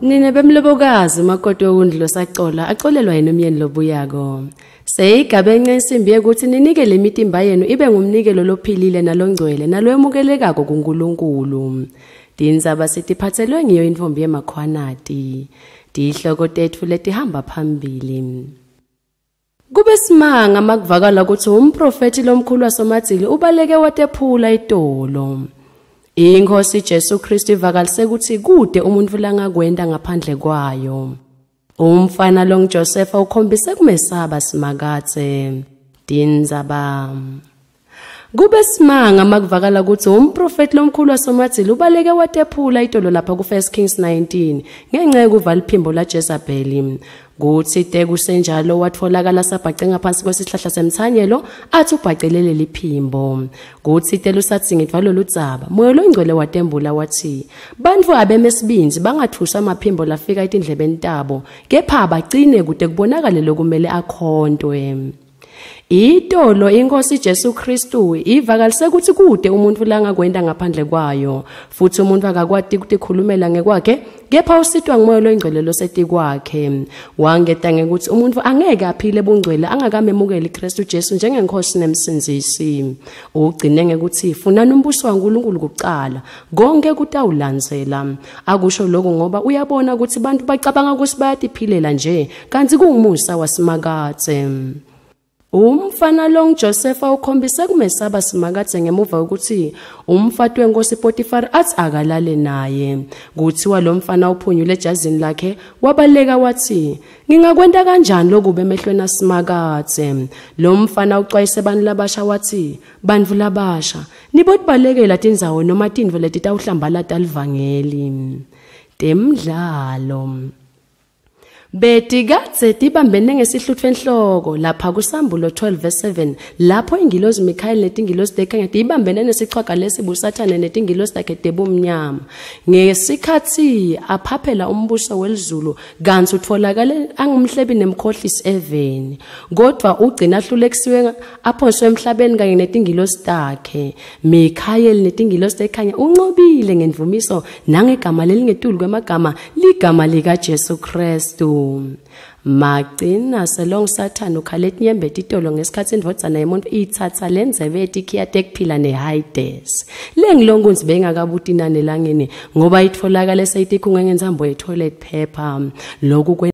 Nina bemlobokazi makoti wokundlo sacola acolelwa yena umyeni lobuyako. Seyigaba encane insimbi ukuthi ninike le mitimba yenu ibe ngumnikelo lophilile nalongcwele nalwemukelekako kuNkulunkulu. Dinzaba sitiphathelwe ngiyo intombi yemakhwanati. Dihloko tethu letihamba phambili. Kube simanga makuvakala ukuthi umprofeti lomkhulu wasomathile ubaleke watephula itolo. inkosi Jesu Kristu ivakalise ukuthi kude umuntu langakwenda ngaphandle kwayo umfana long Joseph ukhombise kumesaba simakathe dinzaba kube simanga makuvakala ukuthi umprofeti lomkhulu wasomathile ubaleke watephula idolo lapha ku-1 kings 19 ngenxa yokuva liphimbo lajezabheli kutsite kusenjalo watfolakala sabhace ngaphansi kwesihlahla semthanyelo athi ubhacelele liphimbo kutsite lusathi ngithwa lolu dzaba moyo longcwele watembula wathi bantfu abemesibinzi bangathusa amaphimbo lafika etindlebeni tabo kepha abagcine kude kubonakale lokumele akhontwe Itolo inkosi Jesu Kristu ivakalise ukuthi kude umuntu langakwenda ngaphandle kwayo futhi umuntu akakwati ukutikhulumela ngekwakhe kepha usitwa ngomoya loyingcwele losethi kwakhe wangeta ngekuthi umuntu angeke aphile bungcwele angakamemukeli Kristu Jesu njengenkosi nemsindisi ugcine ngekuthi funana umbuso kaNkuluNkulu kucala konke kutawulandzela akusho lokho ngoba uyabona ukuthi abantu bacabanga ukuthi bayatiphilela nje kanti kungumusa wasimakathe Umfana long Josepha ukhombise kumesaba simakathe ngemuva ukuthi umfati wenkosi Potifar athi akalale naye. Kuthiwa lo mfana uphunyule ejazini lakhe wabaleka wathi ngingakwenta kanjani lokube emehlweni asimakathe. Lo mfana ucwayise abantu labasha wathi bantu labasha nibotbalekela tindzawo noma tindvo letitawuhlambala talivangeli. Temdlalo betikadze tibambene ngesihluthu enhloko lapha kusambulo 12 verse 7 lapho ingilosi mikhaeli netingilosi tekhangeti ibambene nesichwaga lesibusathane netingilosi takhe tebumnyama ngesikhathi aphaphela umbuso welizulu kanti utfolakale angumhlebi nemkhohlisi eveni kodwa ugcina ahlulekisiwe aphonswe emhlabeni kanye netingilosi takhe mikhaeli netingilosi tekhanya uncobile ngenvumiso nangegama lelingetulu kwemagama ligama likajesu kristu mvumi magcina selong sathana ukhaleti nyembeti itolo ngesikhathi indvodzana yemuntu ithatha lenzebe ethi khiyate kuphila ne-hides le ngilonkunzi bengakabuti nanelangeni ngoba itfolakale seyitikhunga ngenzambo ye-toilet paper loku